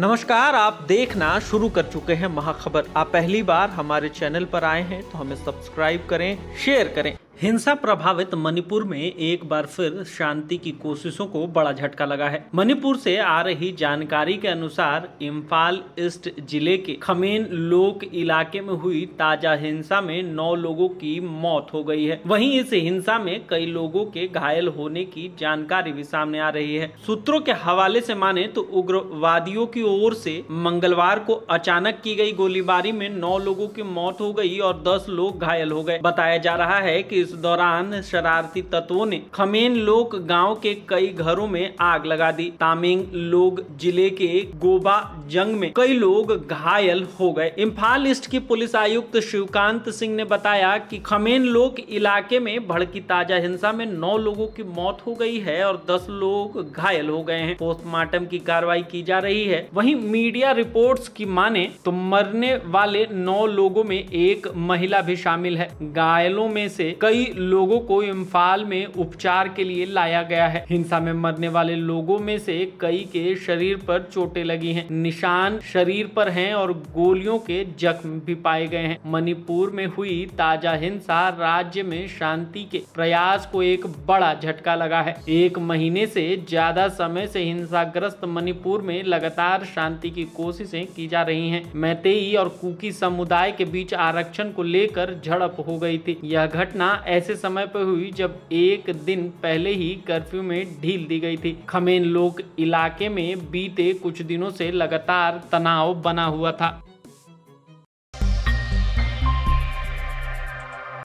नमस्कार आप देखना शुरू कर चुके हैं महाखबर आप पहली बार हमारे चैनल पर आए हैं तो हमें सब्सक्राइब करें शेयर करें हिंसा प्रभावित मणिपुर में एक बार फिर शांति की कोशिशों को बड़ा झटका लगा है मणिपुर से आ रही जानकारी के अनुसार इम्फाल ईस्ट जिले के खमेन लोक इलाके में हुई ताजा हिंसा में नौ लोगों की मौत हो गई है वहीं इस हिंसा में कई लोगों के घायल होने की जानकारी भी सामने आ रही है सूत्रों के हवाले से माने तो उग्रवादियों की ओर से मंगलवार को अचानक की गई गोलीबारी में नौ लोगों की मौत हो गई और दस लोग घायल हो गए बताया जा रहा है की इस दौरान शरारती तत्वों ने खमेन लोक गांव के कई घरों में आग लगा दी तामिंग लोग जिले के गोबा जंग में कई लोग घायल हो गए इम्फाल ईस्ट की पुलिस आयुक्त शिवकांत सिंह ने बताया कि खमेन लोक इलाके में भड़की ताजा हिंसा में नौ लोगों की मौत हो गई है और दस लोग घायल हो गए हैं पोस्टमार्टम की कार्रवाई की जा रही है वही मीडिया रिपोर्ट की माने तो मरने वाले नौ लोगों में एक महिला भी शामिल है घायलों में से कई कई लोगों को इम्फाल में उपचार के लिए लाया गया है हिंसा में मरने वाले लोगों में से कई के शरीर पर चोटें लगी हैं निशान शरीर पर हैं और गोलियों के जख्म भी पाए गए हैं मणिपुर में हुई ताजा हिंसा राज्य में शांति के प्रयास को एक बड़ा झटका लगा है एक महीने से ज्यादा समय से हिंसाग्रस्त मणिपुर में लगातार शांति की कोशिशें की जा रही हैं मैतेई और कुकी समुदाय के बीच आरक्षण को लेकर झड़प हो गई थी यह घटना ऐसे समय पर हुई जब एक दिन पहले ही कर्फ्यू में ढील दी गई थी खमेन लोक इलाके में बीते कुछ दिनों से लगातार तनाव बना हुआ था